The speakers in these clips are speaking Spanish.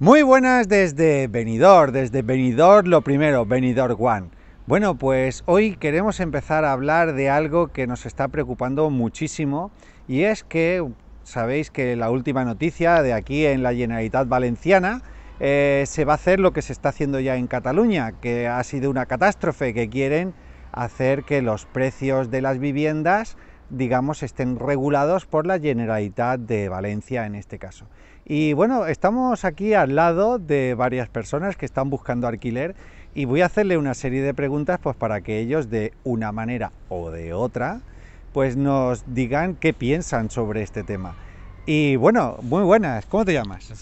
Muy buenas desde Benidorm, desde Benidorm lo primero, Benidorm One. Bueno, pues hoy queremos empezar a hablar de algo que nos está preocupando muchísimo y es que sabéis que la última noticia de aquí en la Generalitat Valenciana eh, se va a hacer lo que se está haciendo ya en Cataluña, que ha sido una catástrofe, que quieren hacer que los precios de las viviendas digamos, estén regulados por la Generalitat de Valencia en este caso. Y bueno, estamos aquí al lado de varias personas que están buscando alquiler y voy a hacerle una serie de preguntas pues para que ellos de una manera o de otra pues nos digan qué piensan sobre este tema. Y bueno, muy buenas, ¿cómo te llamas?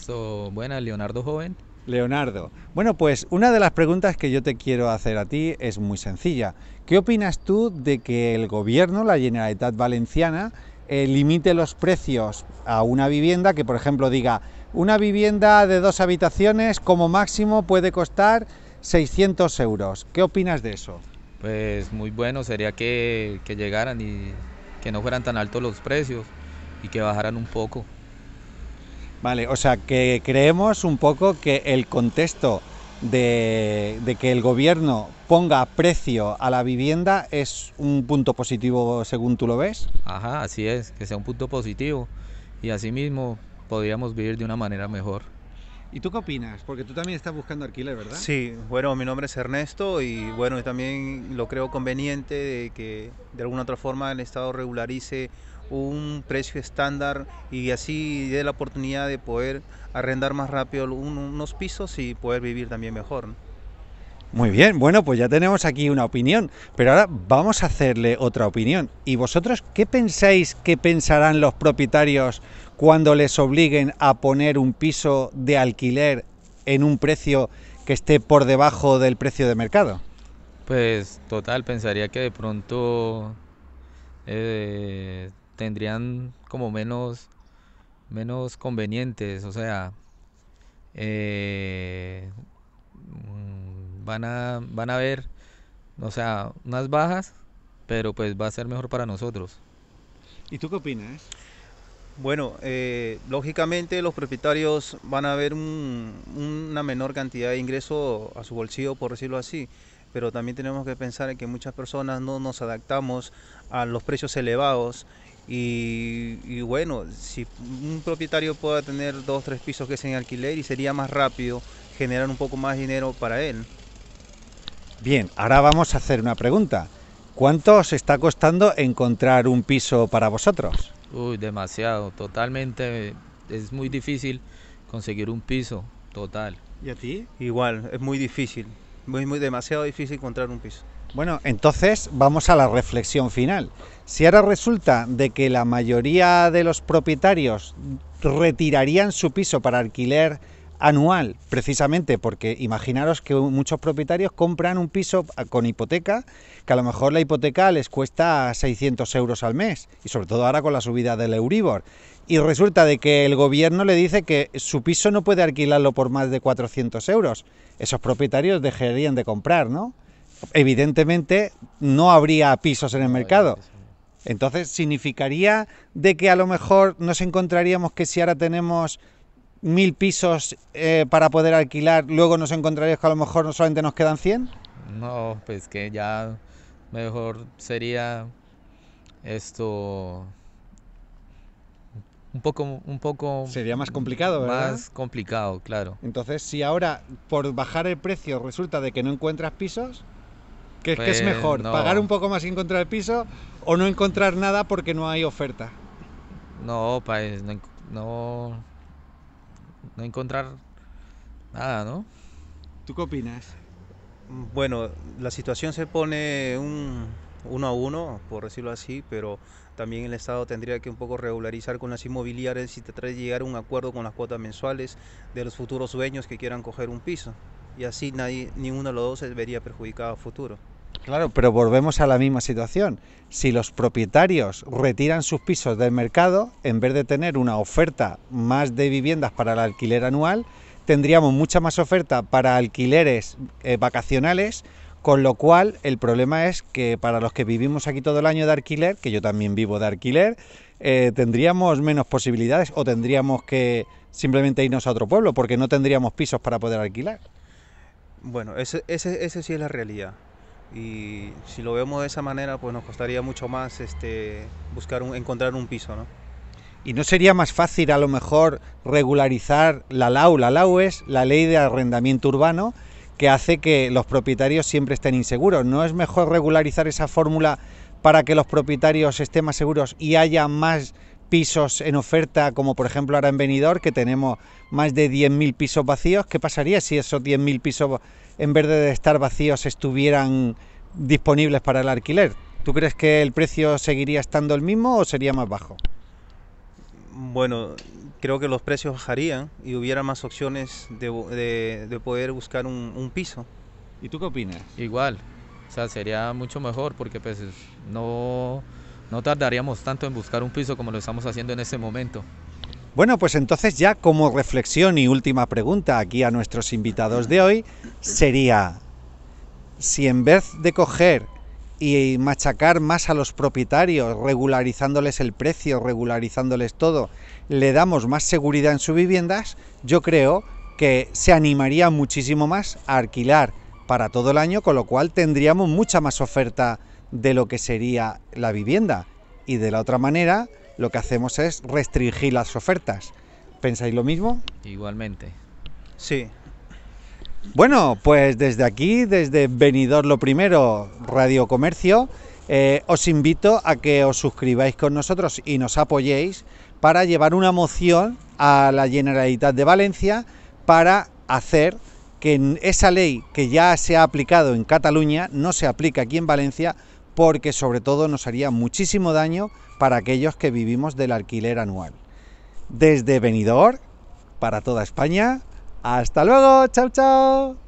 buenas, Leonardo Joven. Leonardo. Bueno, pues una de las preguntas que yo te quiero hacer a ti es muy sencilla. ¿Qué opinas tú de que el gobierno, la Generalitat Valenciana, eh, limite los precios a una vivienda que, por ejemplo, diga una vivienda de dos habitaciones como máximo puede costar 600 euros? ¿Qué opinas de eso? Pues muy bueno, sería que llegaran y que no fueran tan altos los precios y que bajaran un poco. Vale, o sea que creemos un poco que el contexto de, que el gobierno ponga precio a la vivienda es un punto positivo según tú lo ves. Ajá, así es, que sea un punto positivo y asimismo podríamos vivir de una manera mejor. ¿Y tú qué opinas? Porque tú también estás buscando alquiler, ¿verdad? Sí, bueno, mi nombre es Ernesto y bueno, también lo creo conveniente de que de alguna otra forma el Estado regularice un precio estándar y así dé la oportunidad de poder arrendar más rápido unos pisos y poder vivir también mejor. Muy bien, bueno, pues ya tenemos aquí una opinión, pero ahora vamos a hacerle otra opinión. ¿Y vosotros qué pensáis que pensarán los propietarios cuando les obliguen a poner un piso de alquiler en un precio que esté por debajo del precio de mercado? Pues total, pensaría que de pronto eh, tendrían como menos, menos convenientes, o sea, eh, van, a, van a ver, o sea, unas bajas, pero pues va a ser mejor para nosotros. ¿Y tú qué opinas? Bueno, eh, lógicamente los propietarios van a ver una menor cantidad de ingreso a su bolsillo, por decirlo así, pero también tenemos que pensar en que muchas personas no nos adaptamos a los precios elevados y, bueno, si un propietario pueda tener dos, tres pisos que es en alquiler y sería más rápido generar un poco más dinero para él. Bien, ahora vamos a hacer una pregunta. ¿Cuánto os está costando encontrar un piso para vosotros? Uy, demasiado, totalmente. Es muy difícil conseguir un piso, total. ¿Y a ti? Igual, es muy difícil. Muy, muy demasiado difícil encontrar un piso. Bueno, entonces vamos a la reflexión final. Si ahora resulta de que la mayoría de los propietarios retirarían su piso para alquiler anual, precisamente porque imaginaros que muchos propietarios compran un piso con hipoteca, que a lo mejor la hipoteca les cuesta 600 euros al mes, y sobre todo ahora con la subida del Euribor. Y resulta de que el gobierno le dice que su piso no puede alquilarlo por más de 400 euros. Esos propietarios dejarían de comprar, ¿no? Evidentemente no habría pisos en el mercado. Entonces, ¿significaría de que a lo mejor nos encontraríamos que si ahora tenemos mil pisos eh, para poder alquilar, luego nos encontraríamos que a lo mejor solamente nos quedan 100? No, pues que ya mejor sería esto un poco un poco sería más complicado ¿verdad? más complicado claro entonces si ahora por bajar el precio resulta de que no encuentras pisos ¿Qué, es pues mejor? ¿Pagar un poco más y encontrar el piso o no encontrar nada porque no hay oferta? No, pues no, no, encontrar nada, ¿no? ¿Tú qué opinas? Bueno, la situación se pone un, uno a uno, por decirlo así, pero también el Estado tendría que un poco regularizar con las inmobiliarias y tratar de llegar a un acuerdo con las cuotas mensuales de los futuros dueños que quieran coger un piso. Y así nadie, ninguno de los dos se vería perjudicado a futuro. Claro, pero volvemos a la misma situación. Si los propietarios retiran sus pisos del mercado, en vez de tener una oferta más de viviendas para el alquiler anual, tendríamos mucha más oferta para alquileres eh, vacacionales, con lo cual el problema es que para los que vivimos aquí todo el año de alquiler, que yo también vivo de alquiler, eh, tendríamos menos posibilidades o tendríamos que simplemente irnos a otro pueblo porque no tendríamos pisos para poder alquilar. Bueno, esa ese sí es la realidad y si lo vemos de esa manera, pues nos costaría mucho más este, buscar encontrar un piso, ¿no? ¿Y no sería más fácil a lo mejor regularizar la LAU? La LAU es la ley de arrendamiento urbano que hace que los propietarios siempre estén inseguros. ¿No es mejor regularizar esa fórmula para que los propietarios estén más seguros y haya más pisos en oferta, como por ejemplo ahora en Benidorm, que tenemos más de 10.000 pisos vacíos. ¿Qué pasaría si esos 10.000 pisos, en vez de estar vacíos, estuvieran disponibles para el alquiler? ¿Tú crees que el precio seguiría estando el mismo o sería más bajo? Bueno, creo que los precios bajarían y hubiera más opciones de, poder buscar un, un piso. ¿Y tú qué opinas? Igual, o sea, sería mucho mejor porque pues no no tardaríamos tanto en buscar un piso como lo estamos haciendo en ese momento. Bueno, pues entonces ya como reflexión y última pregunta aquí a nuestros invitados de hoy sería, si en vez de coger y machacar más a los propietarios, regularizándoles el precio, regularizándoles todo, le damos más seguridad en sus viviendas, yo creo que se animaría muchísimo más a alquilar para todo el año, con lo cual tendríamos mucha más oferta de lo que sería la vivienda. Y de la otra manera, lo que hacemos es restringir las ofertas. ¿Pensáis lo mismo? Igualmente. Sí. Bueno, pues desde aquí, desde Venidor lo primero, Radio Comercio, eh, os invito a que os suscribáis con nosotros y nos apoyéis para llevar una moción a la Generalitat de Valencia para hacer que esa ley que ya se ha aplicado en Cataluña no se aplique aquí en Valencia porque sobre todo nos haría muchísimo daño para aquellos que vivimos del alquiler anual. Desde Benidorm, para toda España, hasta luego, chao chao.